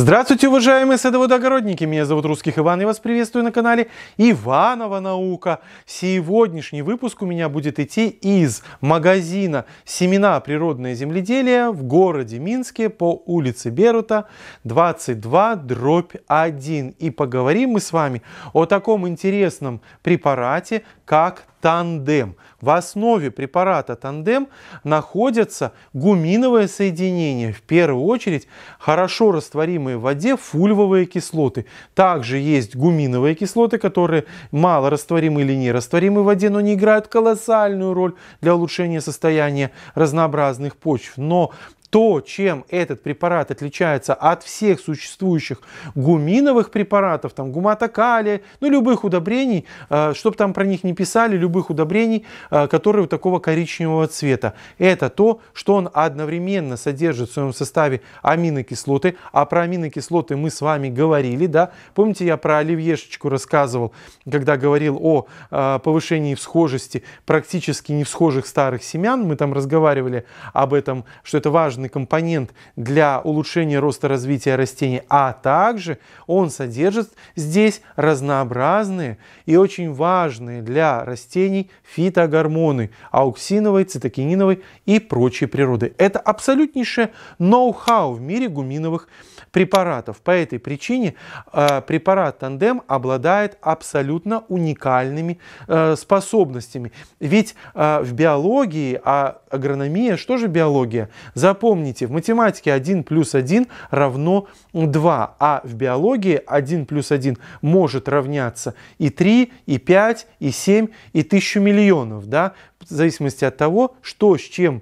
Здравствуйте, уважаемые садоводогородники! Меня зовут Русских Иван, я вас приветствую на канале Иванова Наука. Сегодняшний выпуск у меня будет идти из магазина «Семена природное земледелие» в городе Минске по улице Берута 22 дробь 1. И поговорим мы с вами о таком интересном препарате, как тандем. В основе препарата тандем находятся гуминовые соединения, в первую очередь хорошо растворимые в воде фульвовые кислоты. Также есть гуминовые кислоты, которые мало растворимы или не растворимы в воде, но не играют колоссальную роль для улучшения состояния разнообразных почв. Но то, чем этот препарат отличается от всех существующих гуминовых препаратов, там гуматокали, ну любых удобрений, э, чтобы там про них не писали, любых удобрений, э, которые у такого коричневого цвета. Это то, что он одновременно содержит в своем составе аминокислоты, а про аминокислоты мы с вами говорили, да, помните я про оливьешечку рассказывал, когда говорил о э, повышении всхожести практически невсхожих старых семян, мы там разговаривали об этом, что это важно важный компонент для улучшения роста развития растений, а также он содержит здесь разнообразные и очень важные для растений фитогормоны ауксиновой, цитокининовой и прочей природы. Это абсолютнейшее ноу-хау в мире гуминовых препаратов. По этой причине э, препарат тандем обладает абсолютно уникальными э, способностями. Ведь э, в биологии, а агрономия, что же биология? Запомните, помните, в математике 1 плюс 1 равно 2, а в биологии 1 плюс 1 может равняться и 3, и 5, и 7, и 1000 миллионов, да, в зависимости от того, что с чем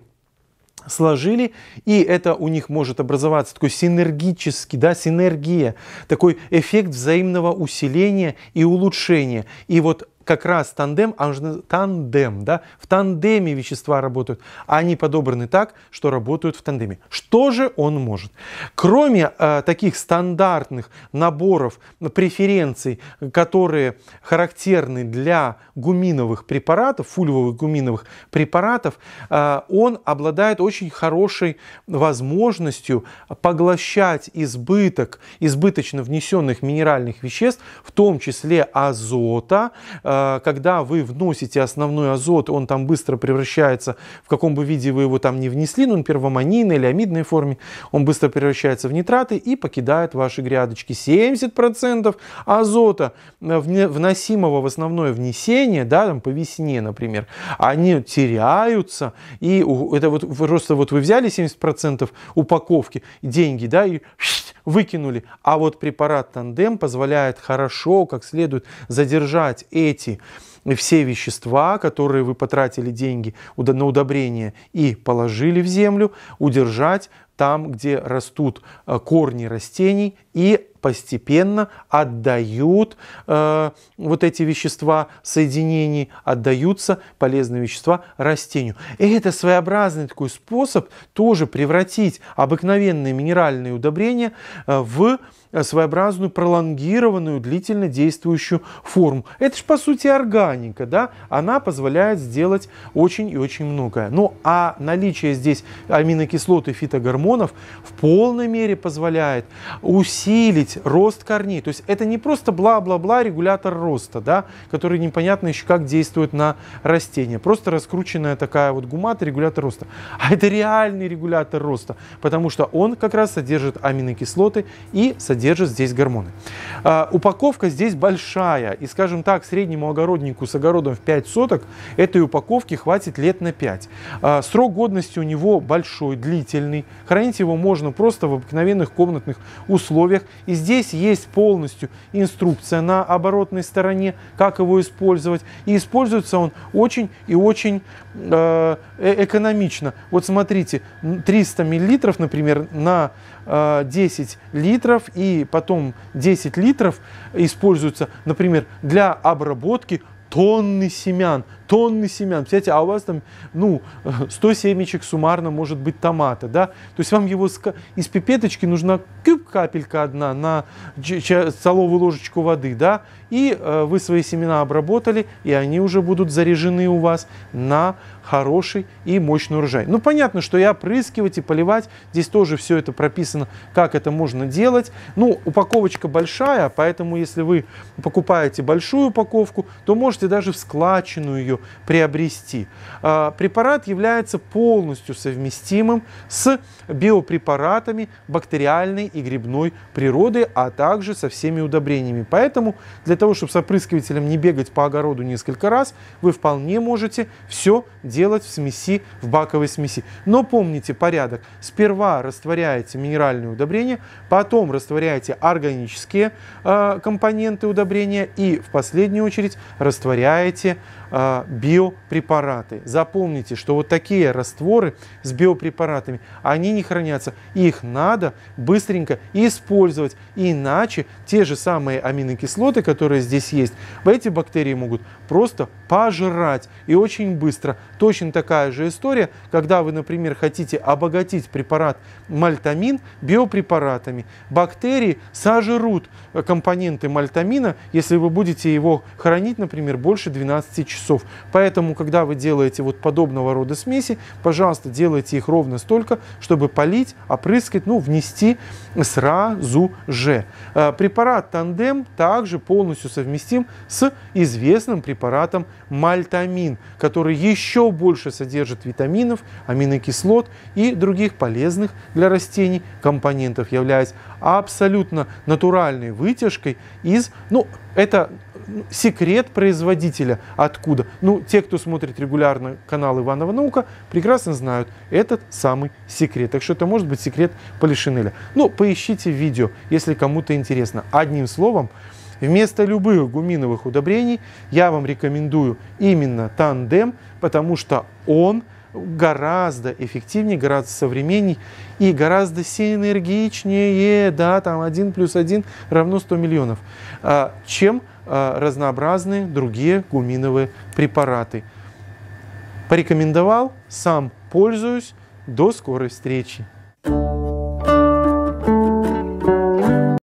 сложили, и это у них может образоваться такой синергический, да, синергия, такой эффект взаимного усиления и улучшения. И вот как раз тандем, а нужно тандем, да, в тандеме вещества работают, а они подобраны так, что работают в тандеме. Что же он может? Кроме э, таких стандартных наборов преференций, которые характерны для гуминовых препаратов, фульвовых гуминовых препаратов, э, он обладает очень хорошей возможностью поглощать избыток, избыточно внесенных минеральных веществ, в том числе азота, э, а, когда вы вносите основной азот, он там быстро превращается, в каком бы виде вы его там не внесли, ну, например, в аммонийной или амидной форме, он быстро превращается в нитраты и покидает ваши грядочки. 70% азота, э, вносимого в основное внесение, да, там по весне, например, они теряются, и это вот просто вот вы взяли 70% упаковки, деньги, да, и выкинули. А вот препарат тандем позволяет хорошо, как следует, задержать эти все вещества, которые вы потратили деньги на удобрение и положили в землю, удержать там, где растут э, корни растений и постепенно отдают э, вот эти вещества соединений, отдаются полезные вещества растению. И это своеобразный такой способ тоже превратить обыкновенные минеральные удобрения э, в э, своеобразную пролонгированную длительно действующую форму. Это же по сути органика, да? Она позволяет сделать очень и очень многое. Ну а наличие здесь аминокислот и фитогормонов гормонов в полной мере позволяет усилить рост корней. То есть это не просто бла-бла-бла регулятор роста, да, который непонятно еще как действует на растение, Просто раскрученная такая вот гумата регулятор роста. А это реальный регулятор роста, потому что он как раз содержит аминокислоты и содержит здесь гормоны. А, упаковка здесь большая. И, скажем так, среднему огороднику с огородом в 5 соток этой упаковки хватит лет на 5. А, срок годности у него большой, длительный. Хранить его можно просто в обыкновенных комнатных условиях. И здесь есть полностью инструкция на оборотной стороне, как его использовать. И используется он очень и очень э, э экономично. Вот смотрите, 300 мл, например, на 10 э, литров и потом 10 литров используется, например, для обработки тонны семян, тонны семян. Представляете, а у вас там, ну, 100 семечек суммарно может быть томата, да? То есть вам его из пипеточки нужна капелька одна на столовую ложечку воды, да? И э, вы свои семена обработали, и они уже будут заряжены у вас на хороший и мощный урожай. Ну, понятно, что и опрыскивать, и поливать, здесь тоже все это прописано, как это можно делать. Ну, упаковочка большая, поэтому если вы покупаете большую упаковку, то можете даже в складчину ее приобрести. А, препарат является полностью совместимым с биопрепаратами бактериальной и грибной природы, а также со всеми удобрениями. Поэтому для того, чтобы с опрыскивателем не бегать по огороду несколько раз, вы вполне можете все делать делать в смеси, в баковой смеси. Но помните порядок. Сперва растворяете минеральные удобрения, потом растворяете органические э, компоненты удобрения и в последнюю очередь растворяете а, биопрепараты. Запомните, что вот такие растворы с биопрепаратами, они не хранятся. Их надо быстренько использовать, иначе те же самые аминокислоты, которые здесь есть, эти бактерии могут просто пожрать и очень быстро. Точно такая же история, когда вы, например, хотите обогатить препарат мальтамин биопрепаратами. Бактерии сожрут компоненты мальтамина, если вы будете его хранить, например, больше 12 часов часов. Поэтому, когда вы делаете вот подобного рода смеси, пожалуйста, делайте их ровно столько, чтобы полить, опрыскать, ну, внести сразу же. Э, препарат тандем также полностью совместим с известным препаратом мальтамин, который еще больше содержит витаминов, аминокислот и других полезных для растений компонентов, являясь абсолютно натуральной вытяжкой из, ну, это секрет производителя откуда? Ну, те, кто смотрит регулярно канал Иванова Наука, прекрасно знают этот самый секрет. Так что это может быть секрет полишинеля. Ну, поищите видео, если кому-то интересно. Одним словом, Вместо любых гуминовых удобрений я вам рекомендую именно тандем, потому что он – гораздо эффективнее, гораздо современней и гораздо синергичнее, да, там один плюс один равно 100 миллионов, а, чем а, разнообразные другие гуминовые препараты. Порекомендовал, сам пользуюсь. До скорой встречи! thank you